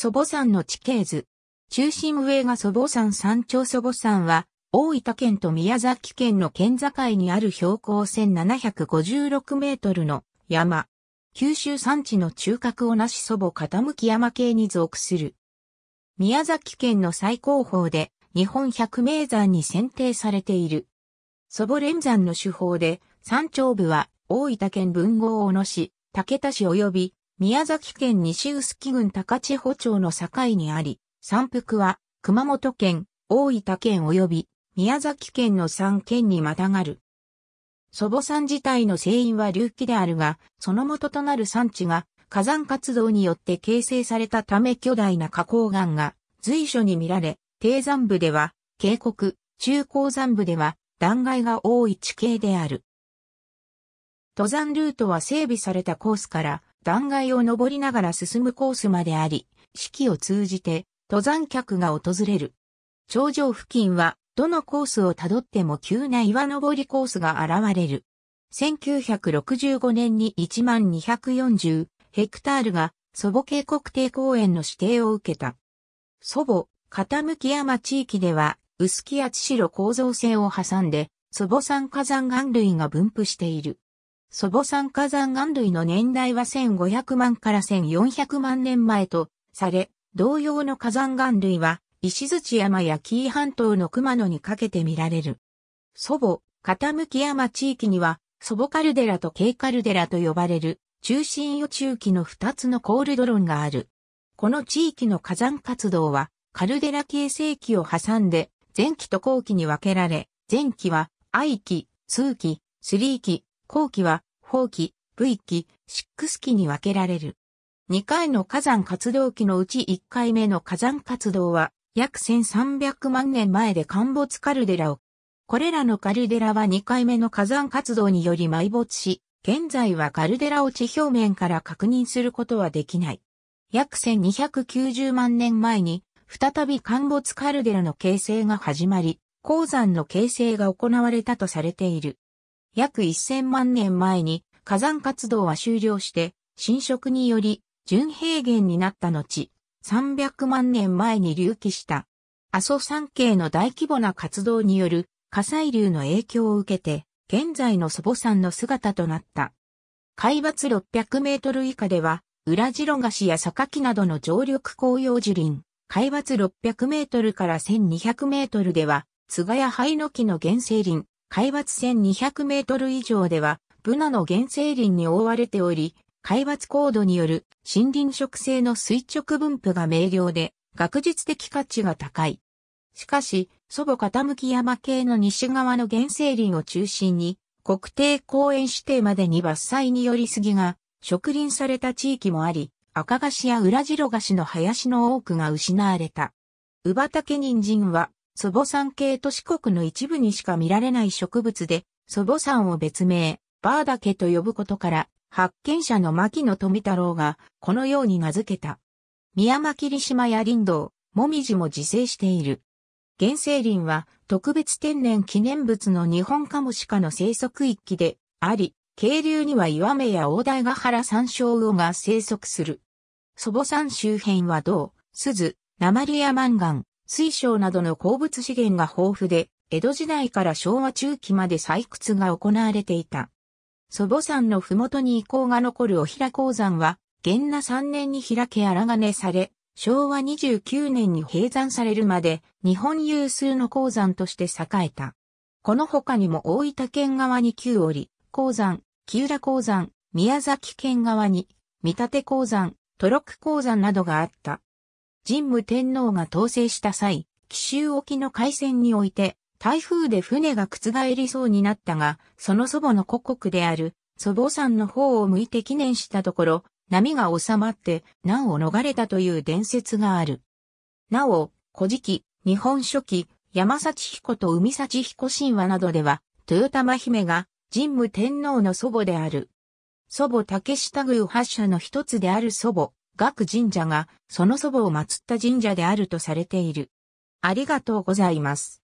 祖母山の地形図。中心上が祖母山山頂祖母山は、大分県と宮崎県の県境にある標高1756メートルの山。九州山地の中核をなし祖母傾き山系に属する。宮崎県の最高峰で日本百名山に選定されている。祖母連山の手法で山頂部は大分県文豪小野市、竹田市及び宮崎県西臼杵郡高千穂町の境にあり、山腹は熊本県、大分県及び宮崎県の3県にまたがる。祖母山自体の生因は隆起であるが、その元となる山地が火山活動によって形成されたため巨大な花崗岩が随所に見られ、低山部では渓谷、中高山部では断崖が多い地形である。登山ルートは整備されたコースから断崖を登りながら進むコースまであり、四季を通じて登山客が訪れる。頂上付近はどのコースをたどっても急な岩登りコースが現れる。1965年に1240ヘクタールが祖母渓谷定公園の指定を受けた。祖母、傾山地域では薄木や千代構造線を挟んで祖母山火山岩類が分布している。祖母山火山岩類の年代は1500万から1400万年前とされ、同様の火山岩類は石槌山や紀伊半島の熊野にかけて見られる。祖母、傾山地域には、祖母カルデラと軽カルデラと呼ばれる中心予中期の2つのコールドロンがある。この地域の火山活動は、カルデラ形成期を挟んで、前期と後期に分けられ、前期は、愛期、通期、スリー期、後期は、後期、V 期、6期に分けられる。2回の火山活動期のうち1回目の火山活動は、約1300万年前で陥没カルデラを。これらのカルデラは2回目の火山活動により埋没し、現在はカルデラを地表面から確認することはできない。約1290万年前に、再び陥没カルデラの形成が始まり、鉱山の形成が行われたとされている。約1000万年前に火山活動は終了して、侵食により純平原になった後、300万年前に隆起した。阿蘇山系の大規模な活動による火砕流の影響を受けて、現在の祖母山の姿となった。海抜600メートル以下では、裏白菓子や榊などの常緑紅葉樹林、海抜600メートルから1200メートルでは、津賀や灰の木の原生林、海抜1200メートル以上では、ブナの原生林に覆われており、海抜高度による森林植生の垂直分布が明瞭で、学術的価値が高い。しかし、祖母傾山系の西側の原生林を中心に、国定公園指定までに伐採によりすぎが、植林された地域もあり、赤菓子や裏白菓子の林の多くが失われた。ウバ人参は祖母山系都市国の一部にしか見られない植物で、祖母山を別名、バーダケと呼ぶことから、発見者の牧野富太郎が、このように名付けた。宮間霧島や林道、もみじも自生している。原生林は、特別天然記念物の日本カモシカの生息域で、あり、渓流には岩目や大台ヶ原山椒魚が生息する。祖母山周辺は銅、鈴、鉛やマンガン、水晶などの鉱物資源が豊富で、江戸時代から昭和中期まで採掘が行われていた。祖母山の麓に遺構が残るお平鉱山は、元那3年に開け荒金され、昭和29年に閉山されるまで、日本有数の鉱山として栄えた。この他にも大分県側に旧折、鉱山、木浦鉱山、宮崎県側に、見立鉱山、トロック鉱山などがあった。神武天皇が統制した際、奇襲沖の海戦において、台風で船が覆りそうになったが、その祖母の故国である、祖母山の方を向いて記念したところ、波が収まって難を逃れたという伝説がある。なお、古事記、日本書紀、山幸彦と海幸彦神話などでは、豊玉姫が神武天皇の祖母である。祖母竹下宮発社の一つである祖母、学神社がその祖母を祀った神社であるとされている。ありがとうございます。